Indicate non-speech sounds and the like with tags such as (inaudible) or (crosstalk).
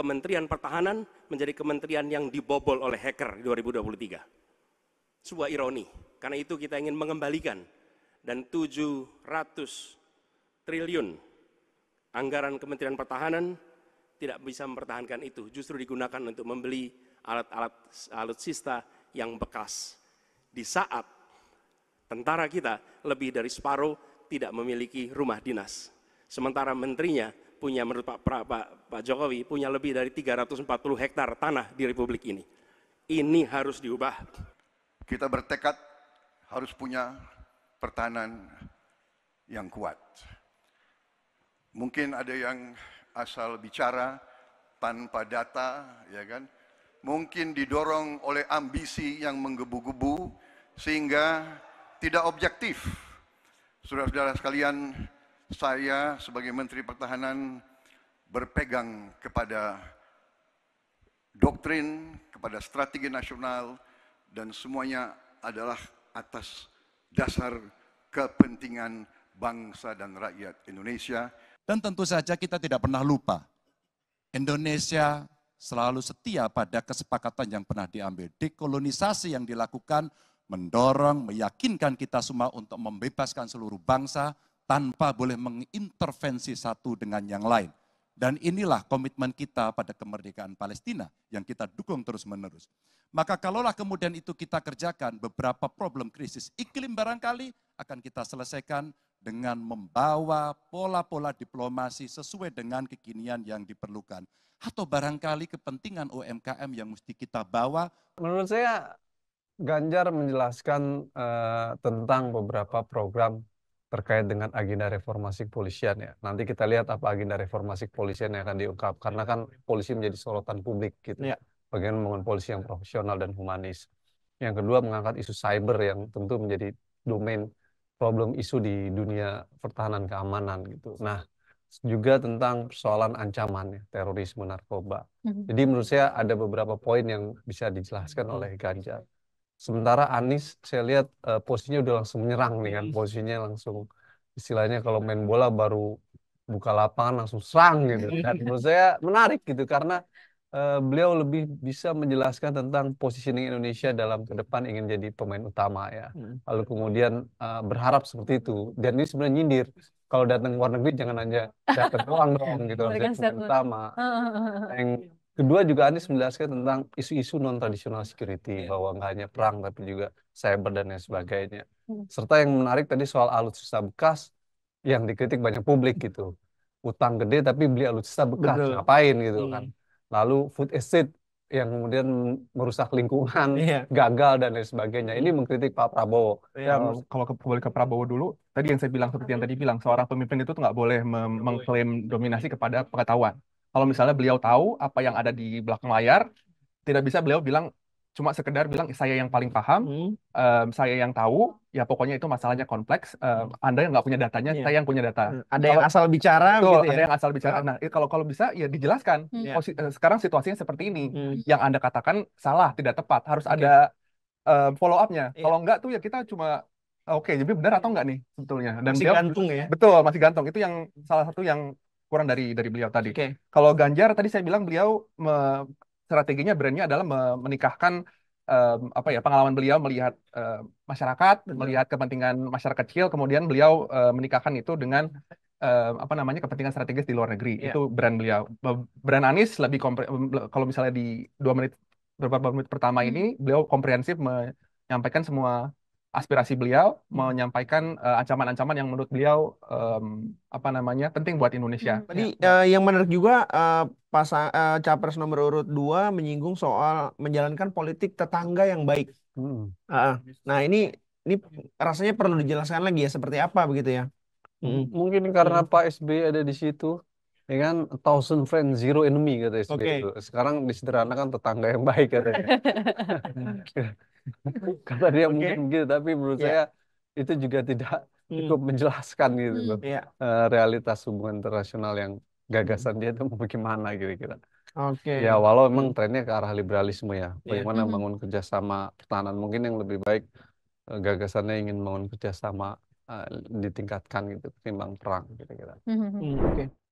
Kementerian Pertahanan menjadi kementerian yang dibobol oleh hacker di 2023. Sebuah ironi, karena itu kita ingin mengembalikan dan 700 triliun anggaran Kementerian Pertahanan tidak bisa mempertahankan itu, justru digunakan untuk membeli alat-alat alutsista yang bekas. Di saat tentara kita lebih dari separuh tidak memiliki rumah dinas. Sementara menterinya punya menurut Pak, Pak, Pak Jokowi punya lebih dari 340 hektar tanah di Republik ini. Ini harus diubah. Kita bertekad harus punya pertahanan yang kuat. Mungkin ada yang asal bicara tanpa data, ya kan? Mungkin didorong oleh ambisi yang menggebu-gebu sehingga tidak objektif. Saudara-saudara sekalian, saya sebagai Menteri Pertahanan berpegang kepada doktrin, kepada strategi nasional, dan semuanya adalah atas dasar kepentingan bangsa dan rakyat Indonesia. Dan tentu saja kita tidak pernah lupa, Indonesia selalu setia pada kesepakatan yang pernah diambil. Dekolonisasi yang dilakukan mendorong, meyakinkan kita semua untuk membebaskan seluruh bangsa tanpa boleh mengintervensi satu dengan yang lain. Dan inilah komitmen kita pada kemerdekaan Palestina yang kita dukung terus-menerus. Maka kalaulah kemudian itu kita kerjakan, beberapa problem krisis iklim barangkali akan kita selesaikan dengan membawa pola-pola diplomasi sesuai dengan kekinian yang diperlukan. Atau barangkali kepentingan UMKM yang mesti kita bawa. Menurut saya Ganjar menjelaskan uh, tentang beberapa program terkait dengan agenda reformasi kepolisian ya. Nanti kita lihat apa agenda reformasi kepolisian yang akan diungkap karena kan polisi menjadi sorotan publik gitu. Ya. Bagaimana membangun polisi yang profesional dan humanis. Yang kedua mengangkat isu cyber yang tentu menjadi domain problem isu di dunia pertahanan keamanan gitu. Nah, juga tentang persoalan ancaman ya, terorisme narkoba. Hmm. Jadi menurut saya ada beberapa poin yang bisa dijelaskan oleh Ganjar. Sementara Anies saya lihat uh, posisinya udah langsung menyerang nih kan, hmm. posisinya langsung istilahnya kalau main bola baru buka lapangan langsung serang gitu. Hmm. Dan menurut saya menarik gitu karena uh, beliau lebih bisa menjelaskan tentang positioning Indonesia dalam ke depan ingin jadi pemain utama ya. Hmm. Lalu kemudian uh, berharap seperti itu. Dan ini sebenarnya nyindir. Kalau datang ke luar negeri jangan aja datang doang dong gitu, jadi (laughs) pemain utama. Yang Kedua juga Anies menjelaskan tentang isu-isu non tradisional security yeah. bahwa nggak hanya perang tapi juga cyber dan lain sebagainya. Hmm. Serta yang menarik tadi soal alutsista bekas yang dikritik banyak publik gitu. Utang gede tapi beli alutsista bekas Betul. ngapain gitu hmm. kan. Lalu food estate yang kemudian merusak lingkungan, yeah. gagal dan lain sebagainya. Ini mengkritik Pak Prabowo. Ya, um, kalau ke, kembali ke Prabowo dulu, tadi yang saya bilang seperti yang tadi bilang, seorang pemimpin itu nggak boleh mem- mengklaim dominasi kepada pengetahuan kalau misalnya beliau tahu apa yang ada di belakang layar, tidak bisa beliau bilang cuma sekedar bilang saya yang paling paham, hmm. um, saya yang tahu, ya pokoknya itu masalahnya kompleks. Um, eh, Anda yang nggak punya datanya, yeah. saya yang punya data. Hmm, ada kalau, yang asal bicara, betul, gitu ya? ada yang asal bicara. Nah, kalau kalau bisa ya dijelaskan. Yeah. Hmm. sekarang situasinya seperti ini, hmm. yang Anda katakan salah, tidak tepat, harus okay. ada um, eh, follow upnya. Yeah. Kalau nggak tuh ya kita cuma Oke, jadi benar atau enggak nih sebetulnya? Dan masih dia, gantung ya? Betul, masih gantung. Itu yang salah satu yang kurang dari dari beliau tadi. Okay. Kalau Ganjar tadi saya bilang beliau me, strateginya brandnya adalah me, menikahkan um, apa ya pengalaman beliau melihat uh, masyarakat, Betul. melihat kepentingan masyarakat kecil, kemudian beliau uh, menikahkan itu dengan uh, apa namanya kepentingan strategis di luar negeri. Yeah. Itu brand beliau. Brand Anies lebih kalau misalnya di dua menit beberapa menit pertama hmm. ini beliau komprehensif menyampaikan semua aspirasi beliau, menyampaikan eh, ancaman-ancaman uh, yang menurut beliau um, apa namanya penting buat Indonesia. Hmm, tadi ya. uh, yang menarik juga uh, pas uh, capres nomor urut 2 menyinggung soal menjalankan politik tetangga yang baik. Hmm. Uh, nah ini ini rasanya perlu dijelaskan lagi ya seperti apa begitu ya? Hmm. Mungkin karena hmm. Pak SBY ada di situ, ya kan thousand friends zero enemy gitu. SBY okay. Sekarang disederhanakan tetangga yang baik katanya. (laughs) (laughs) Kata dia okay. mungkin begitu, tapi menurut yeah. saya itu juga tidak hmm. cukup menjelaskan gitu Yeah. Hmm. Iya. Eh, realitas hubungan internasional yang gagasan hmm. dia itu bagaimana kira-kira. Oke. Ya walau memang trennya ke arah liberalisme ya. Iya. Bagaimana yeah. bangun kerjasama pertahanan mungkin yang lebih baik eh, gagasannya ingin bangun kerjasama uh, ditingkatkan gitu ketimbang perang kira-kira. -hmm. Oke. Okay.